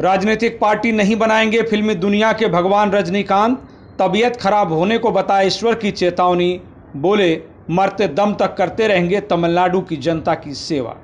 राजनीतिक पार्टी नहीं बनाएंगे फिल्मी दुनिया के भगवान रजनीकांत तबीयत खराब होने को बताए ईश्वर की चेतावनी बोले मरते दम तक करते रहेंगे तमिलनाडु की जनता की सेवा